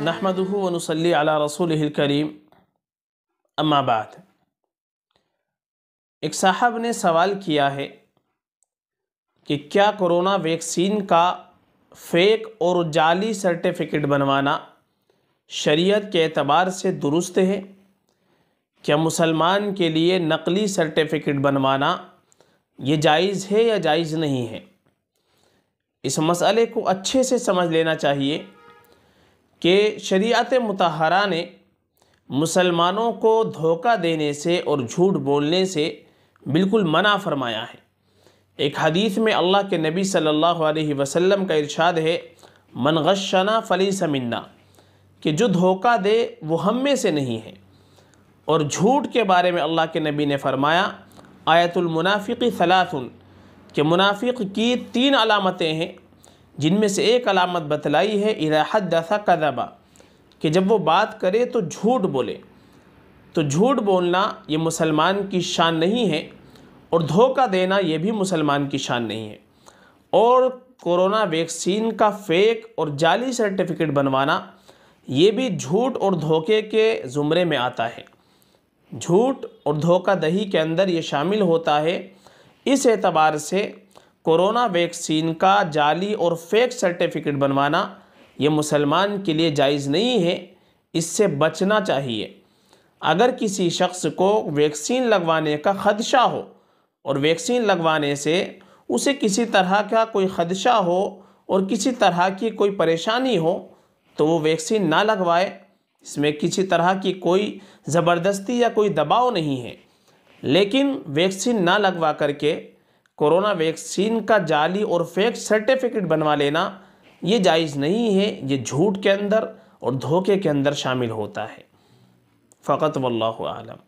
नहमदहू वनसली अला रसूल करीम अम्माबाद एक साहब ने सवाल किया है कि क्या कोरोना वैक्सीन का फेक और जाली सर्टिफिकेट बनवाना शरीयत के अतबार से दुरुस्त है क्या मुसलमान के लिए नकली सर्टिफिकेट बनवाना ये जायज़ है या जायज़ नहीं है इस मसले को अच्छे से समझ लेना चाहिए कि शरीयत मतहरा ने मुसलमानों को धोखा देने से और झूठ बोलने से बिल्कुल मना फरमाया है एक हदीस में अल्लाह के नबी सल्लल्लाहु अलैहि वसल्लम का इरशाद है मनगशना फली समन्ना कि जो धोखा दे वो हम में से नहीं है और झूठ के बारे में अल्लाह के नबी ने फरमाया आयतुलमनाफ़ी सलासुन के मुनाफिक की तीन अलामतें हैं जिनमें से एक अलामत बतलाई है इराहत दसा कदबा कि जब वो बात करे तो झूठ बोले तो झूठ बोलना ये मुसलमान की शान नहीं है और धोखा देना ये भी मुसलमान की शान नहीं है और कोरोना वैक्सीन का फेक और जाली सर्टिफिकेट बनवाना ये भी झूठ और धोखे के ज़ुमरे में आता है झूठ और धोखा दही के अंदर ये शामिल होता है इस एतबार से कोरोना वैक्सीन का जाली और फेक सर्टिफिकेट बनवाना ये मुसलमान के लिए जायज़ नहीं है इससे बचना चाहिए अगर किसी शख्स को वैक्सीन लगवाने का ख़दशा हो और वैक्सीन लगवाने से उसे किसी तरह का कोई ख़दशा हो और किसी तरह की कोई परेशानी हो तो वो वैक्सीन ना लगवाए इसमें किसी तरह की कोई ज़बरदस्ती या कोई दबाव नहीं है लेकिन वैक्सीन ना लगवा करके कोरोना वैक्सीन का जाली और फेक सर्टिफिकेट बनवा लेना ये जायज़ नहीं है ये झूठ के अंदर और धोखे के अंदर शामिल होता है फ़कत वल्लम